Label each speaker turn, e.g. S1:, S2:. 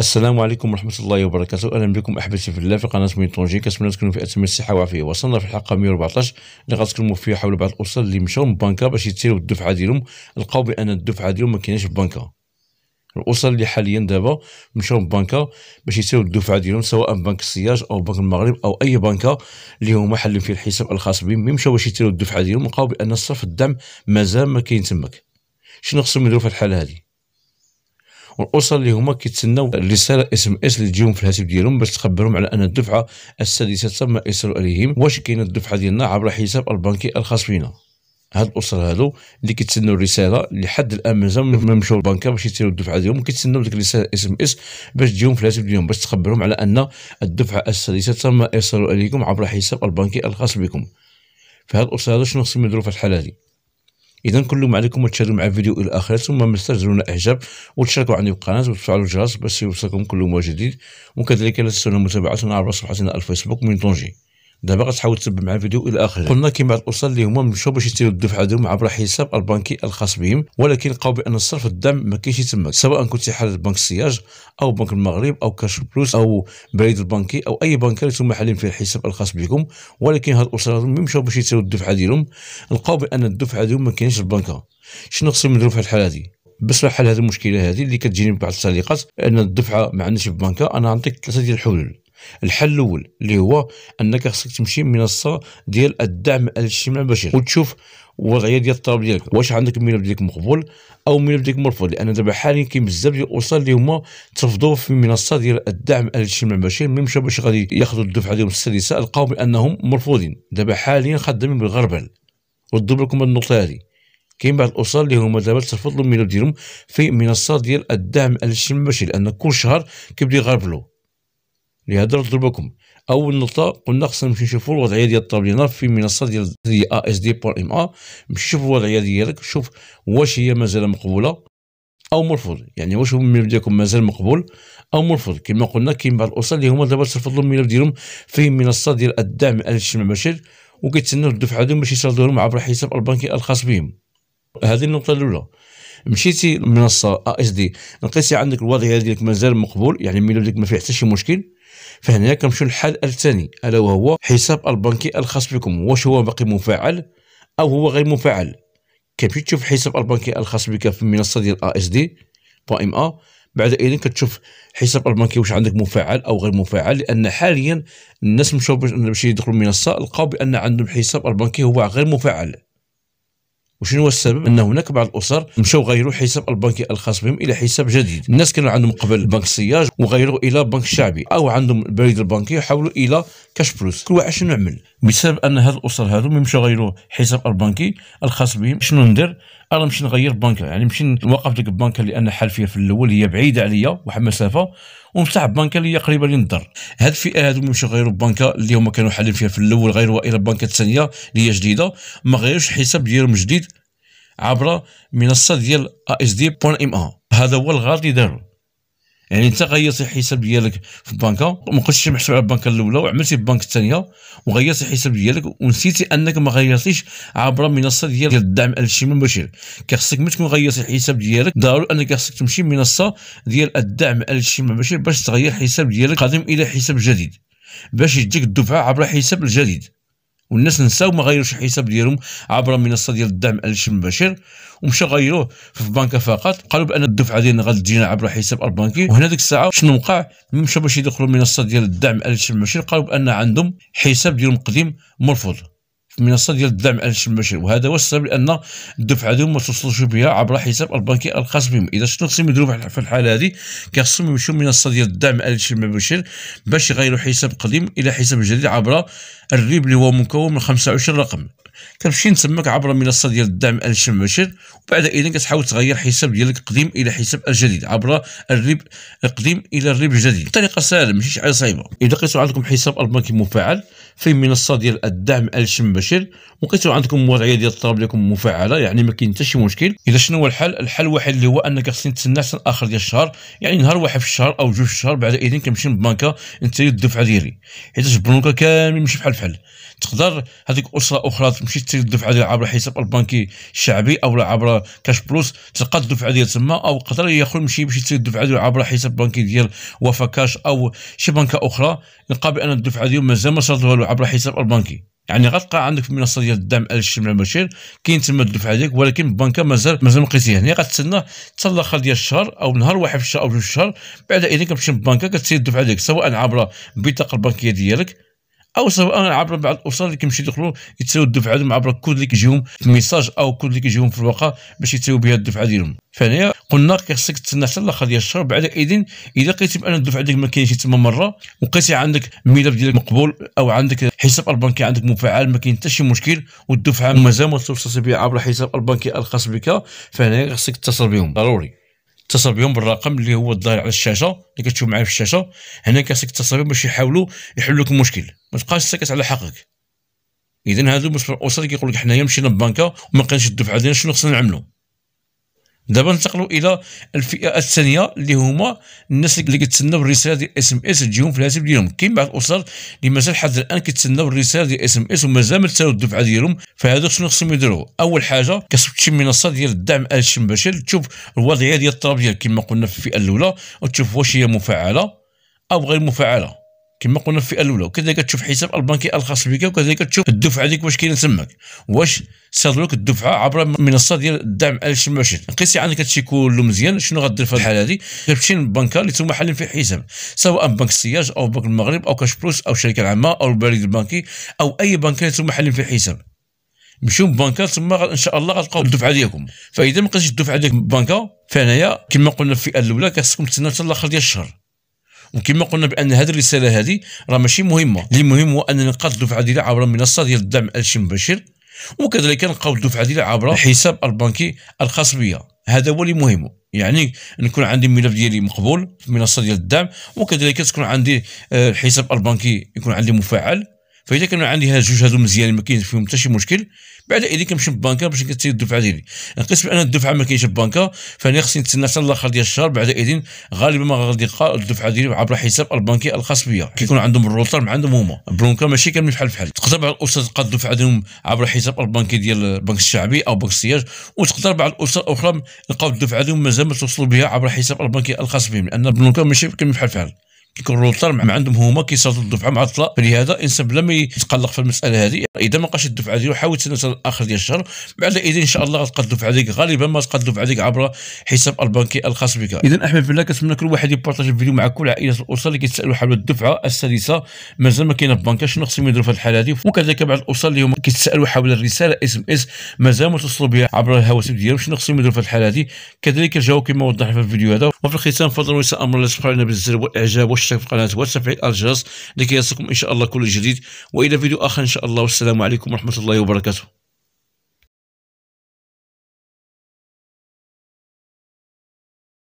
S1: السلام عليكم ورحمة الله وبركاته أهلا بكم أحبتي في الله في قناة مين طونجي كنتمنى تكونوا في أتم الصحة والعافية وصلنا في الحلقة 114 اللي غتكلموا فيها حول بعض الأسر اللي مشاو من البنكة باش يتسيروا الدفعة ديالهم لقاو بأن الدفعة ديالهم ما كايناش في البنكة الأسر اللي حاليا دابا مشاو من البنكة باش يسيروا الدفعة ديالهم سواء بنك السياج أو بنك المغرب أو أي بنكة اللي هما حالين فيه الحساب الخاص بهم مي مشاو باش يسيروا الدفعة ديالهم لقاو بأن صرف الدعم مازال ما كاين تماك شنو خصهم يديروا في الحالة هذه والاسر اللي هما كيتسناو الرساله اس ام اس اللي تجيهم في الهاتف ديالهم باش تخبرهم على ان الدفعه السادسه تم اليهم واش كاينه الدفعه ديالنا عبر حساب البنكي الخاص بنا هاد الاسر هادو اللي كيتسناو الرساله لحد الان مازال ما مشاو البنكه باش يتسيروا الدفعه ديالهم كيتسناو ديك الرساله اس ام اس باش تجيهم في الهاتف ديالهم باش تخبرهم على ان الدفعه السادسه تم ارسالها اليكم عبر حساب البنكي الخاص بكم فهاد الاسر هادو شنو خصهم يديروا في الحاله هذه اذا كل ما عليكم تشاهدوا مع فيديو الى اخره ثم ما تنسوا الاعجاب وتشاركوا عندي القناه وتفعلوا الجرس باش يوصلكم كل ما جديد وكذلك لا تنسوا متابعتنا عبر صفحتنا الفيسبوك من طنجي دابا غتحاول تسبب مع فيديو الى اخره قلنا كما الاسر اللي هما مشاو باش يسيروا الدفعه ديالهم عبر حساب البنكي الخاص بهم ولكن لقاو بان الصرف الدعم ما كاينش تما سواء كنت حال بنك السياج او بنك المغرب او كاش بلوس او بريد البنكي او اي بنك اللي انتم حالين فيه الحساب الخاص بكم ولكن هاد الاسر هادو مشاو باش يسيروا الدفعه ديالهم لقاو بان الدفعه ديالهم ما كاينش في البنكه شنو خصهم يديروا في الحاله هذه باش حل هذه المشكله هذه اللي كتجيني من بعض التعليقات ان الدفعه ما عندناش في البنكه انا نعطيك ثلاثه ديال الحلول الحل الاول اللي هو انك خصك تمشي منصه ديال الدعم الاجتماعي البشري وتشوف الوضعيه ديال الطلب ديالك واش عندك الملف ديالك مقبول او الملف ديالك مرفوض لان دابا حاليا كاين بزاف ديال الاسر اللي هما ترفضوا في منصه ديال الدعم الاجتماعي البشري ملي مشاو باش غادي ياخذوا الدفعه ديالهم السادسه لقاو بانهم مرفوضين دابا حاليا خدامين بالغربل وضرب لكم النقطه هذه كاين بعض الاسر اللي هما دابا ترفض الملف ديالهم في منصه ديال الدعم الاجتماعي البشري لان كل شهر كيبدا يغربلوا لهذا لكم اول نقطه قلنا خصنا نمشي نشوفوا الوضعيه ديال الطابلينار في منصه ديال دي ا اس دي بور ام ا نمشي نشوف الوضعيه ديالك شوف واش هي مازال مقبوله او مرفوض يعني واش هو الملف ديالكم مازال مقبول او مرفوض كما قلنا كاين بعض الاسر اللي هما دابا ترفضوا الملف ديالهم في منصه ديال الدعم على الشمع المباشر وكيتسناو الدفعه ديالهم باش يصادوا لهم عبر الحساب البنكي الخاص بهم هذه النقطه الاولى مشيتي المنصه اس دي لقيتي عندك الوضعيه ديالك مازال مقبول يعني الملف ديالك ما فيه حتى شي مشكل فهنا كنمشيو للحل الثاني الا وهو حساب البنكي الخاص بكم واش هو باقي مفعل او هو غير مفعل كتمشي تشوف الحساب البنكي الخاص بك في المنصه ديال اس دي ام ا بعد اذن كتشوف حساب البنكي واش عندك مفعل او غير مفعل لان حاليا الناس مشاو باش يدخلوا المنصه لقاو بان عندهم حساب البنكي هو غير مفعل وشنو هو السبب ان هناك بعض الاسر مشاو غيروا حساب البنكي الخاص بهم الى حساب جديد الناس كانوا عندهم قبل بنك السياج وغيروا الى بنك شعبي او عندهم البريد البنكي وحولوا الى كاش بلوس كل واحد شنو عمل بسبب ان هاد الاسر هادو ملي مشاو غيروا حساب البنكي الخاص بهم شنو ندير انا نمشي نغير بنكه يعني نمشي نوقف ديك البنكه لان حال فيها في الاول هي بعيده عليا واحد المسافه ونفتح بنكه اللي هي قريبه لي الدار هاد الفئه هادو مشاو غيروا بنكه اللي هما كانوا حالين فيها في الاول غيروا الى بنكه ثانيه اللي هي جديده ما غيروش الحساب ديالهم جديد عبر منصه ديال اس دي بوان ام ا هذا هو الغلط اللي داروا يعني انت غيرتي الحساب ديالك في البنكه وما كنتش محسوب على البنكه الاولى وعملتي في البنك الثانيه وغيرتي الحساب ديالك ونسيتي انك ما غيرتيش عبر منصه ديال الدعم الشمال المباشر كيخصك ملي تكون غيرتي الحساب ديالك ضروري انك خصك تمشي منصه ديال الدعم الشمال المباشر باش تغير الحساب ديالك قادم الى حساب جديد باش يجيك الدفعه عبر الحساب الجديد والناس نساو ما غيروش الحساب ديالهم عبر منصه ديال الدعم الشم البشير ومشى غيروه في بنكه فقط قالوا بان الدفعه ديالنا غتجينا عبر حساب البنكي وهنا ديك الساعه شنو وقع مشى باش يدخلوا المنصه ديال الدعم الشم البشير قالوا بان عندهم حساب ديالهم قديم مرفوض منصه ديال الدعم للنشر المباشر وهذا هو السبب لان الدفعه ديالهم ما توصلوش بها عبر حساب البنكي الخاص بهم اذا شنو خصهم يديروا في الحاله هذه كيخصهم يمشيو منصه ديال الدعم للنشر المباشر باش يغيروا حساب قديم الى حساب جديد عبر الريب اللي هو مكون من 25 رقم كتمشي تسمك عبر منصه ديال الدعم للنشر المباشر وبعد اذا كتحاول تغير حساب ديالك القديم الى حساب الجديد عبر الريب القديم الى الريب الجديد طريقه سهله ماشي شي حاجه صعيبه اذا لقيتوا عندكم حساب البنكي مفعل في منصة ديال الدعم الشم وقيت عندكم وضعيه ديال الطلب ديالكم مفعله يعني ما كاين حتى شي مشكل اذا شنو هو الحل الحل الوحيد اللي هو انك خصني نتسنى حتى الاخر ديال الشهر يعني نهار واحد في الشهر او جوج في الشهر بعد اذن كنمشي للبنكه نتري الدفعه ديالي حيت البنوكه كامل ماشي بحال بحال تقدر هذيك اسره اخرى تمشي تسير الدفعه ديال عبر الحساب البنكي الشعبي او عبر كاش بلوس تلقى الدفعه ديال تما او قدر ياخذ مشي باش يتري الدفعه ديال عبر حساب بنكي ديال وفا كاش او شي بنكه اخرى يلقى بان الدفعه ديالو مازال ما صارت عبر حساب البنكي يعني غتلقى عندك في المنصه ديال الدعم الشمال المباشر كاين تما الدفع ديالك ولكن البنكه مازال مازال ما لقيتيه هنا غتسنى حتى الاخر ديال الشهر او نهار واحد في الشهر او جوج شهر بعد اذن كتمشي للبنكه كتسير الدفعه ديالك سواء عبر البطاقه البنكيه ديالك او سواء عبر بعض الاسر اللي كيمشي يدخلوا يتساووا الدفعه ديالهم عبر الكود اللي كيجيهم في الميساج او الكود اللي كيجيهم في الواقع باش يتساووا بها الدفعه ديالهم فهنايا قلنا خصك تستنى حتى الاخر ديال الشهر بعد اذن اذا لقيتي بان الدفعه ديالك ما كاينش تما مره وقيتي عندك الملف ديالك مقبول او عندك حساب البنكي عندك مفعل ما كاين حتى شي مشكل والدفعه مازال ما توصلش بها عبر الحساب البنكي الخاص بك فهنايا خصك تتصل بهم ضروري اتصل بهم بالرقم اللي هو الظاهر على الشاشه اللي كتشوف معايا في الشاشه هنا خاصك تتصل بهم باش يحاولوا يحلوا لك المشكل ما تبقاش ساكت على حقك اذا هادو مش الاسره كيقول لك حنايا مشينا للبنكه وما لقيناش الدفعه ديالنا شنو خصنا نعملوا دابا ننتقلوا الى الفئه الثانيه اللي هما الناس اللي كيتسناو الرساله ديال اس ام اس تجيهم في الهاتف ديالهم كاين بعض الاسر اللي مازال حتى الان كيتسناو الرساله ديال اس ام اس ومازال ما تسالوا الدفعه ديالهم فهذوك شنو خصهم يديروا اول حاجه كتشوف شي منصه ديال الدعم باشير تشوف الوضعيه ديال الطلب ديالك كما قلنا في الفئه الاولى وتشوف واش هي مفعله او غير مفعله كما قلنا في الاولى وكذلك تشوف حساب البنكي الخاص بك وكذلك تشوف الدفعه ديك واش كاينه تماك واش لك الدفعه عبر منصه ديال الدعم 2020 قيسي عندك هادشي كله مزيان شنو غدير في الحاله هذه كتمشي للبنكه اللي تسمى حالين في حساب سواء بنك السياج او بنك المغرب او كاش بلوس او الشركه العامه او البريد البنكي او اي بنك اللي تسمى حاليا في حساب مشيو بنكه تما ان شاء الله غتلقاو الدفعه ديالكم فاذا ما لقيتيش الدفعه ديالك بنكه فهنايا كما قلنا في الاولى كخصكم تستناو حتى الاخر ديال الشهر وكما قلنا بان هذه الرساله هذه راه ماشي مهمه اللي مهم هو ان نقاد الدفعه ديالي عبر منصه ديال الدعم الشيء المباشر وكذلك نلقاو الدفعه ديالي عبر الحساب البنكي الخاص بيا هذا هو اللي مهم يعني نكون عندي الملف ديالي مقبول في المنصه ديال الدعم وكذلك تكون عندي الحساب آه، البنكي يكون عندي مفعل فاذا كان عندي هاد جوج هادو مزيانين ما كاين فيهم حتى شي مشكل بعد اذا كنمشي للبنكه باش كتسير الدفعه ديالي نقيس بان الدفعه ما كاينش في البنكه فانا خصني نتسنى حتى الاخر ديال الشهر بعد اذن غالبا ما غادي نلقى الدفعه ديالي عبر حساب البنكي الخاص بيا كيكون عندهم الروتر مع عندهم هما البنكه ماشي كامل بحال بحال تقدر بعض الاسر تلقى الدفعه ديالهم عبر حساب البنكي ديال البنك الشعبي او بنك السياج وتقدر بعض الاسر الاخرى لقاو الدفعه ديالهم مازال ما توصلوا بها عبر حساب البنكي الخاص بهم لان البنكه ماشي كامل بحال بحال كيكونوا ما عندهم هما كيصادوا الدفعه معطله فلهذا الانسان بلا ما يتقلق في المساله هذه اذا ما بقاش الدفعه ديالو حاول تسنى الاخر ديال الشهر بعد اذا ان شاء الله غتلقى الدفعه ديك غالبا ما تلقى الدفعه ديك عبر حساب البنكي الخاص بك اذا احمد بالله كنتمنى كل واحد يبارطاج الفيديو مع كل عائله الاسره اللي كيتسالوا حول الدفعه السادسه مازال ما كاينه في البنكه شنو خصهم يديروا في الحاله هذه وكذلك بعض الاسر اللي هما كيتسالوا حول الرساله اس ام اس مازال ما توصلوا بها عبر الهواتف ديالهم شنو خصهم يديروا في الحاله هذه كذلك الجواب كما وضحنا في الفيديو هذا وفي الختام فضل ويسع امر الله سبحانه بالزر والاعجاب في قناه وتفعيل الجرس لكي يصلكم ان شاء الله كل جديد والى فيديو اخر ان شاء الله والسلام عليكم ورحمه الله وبركاته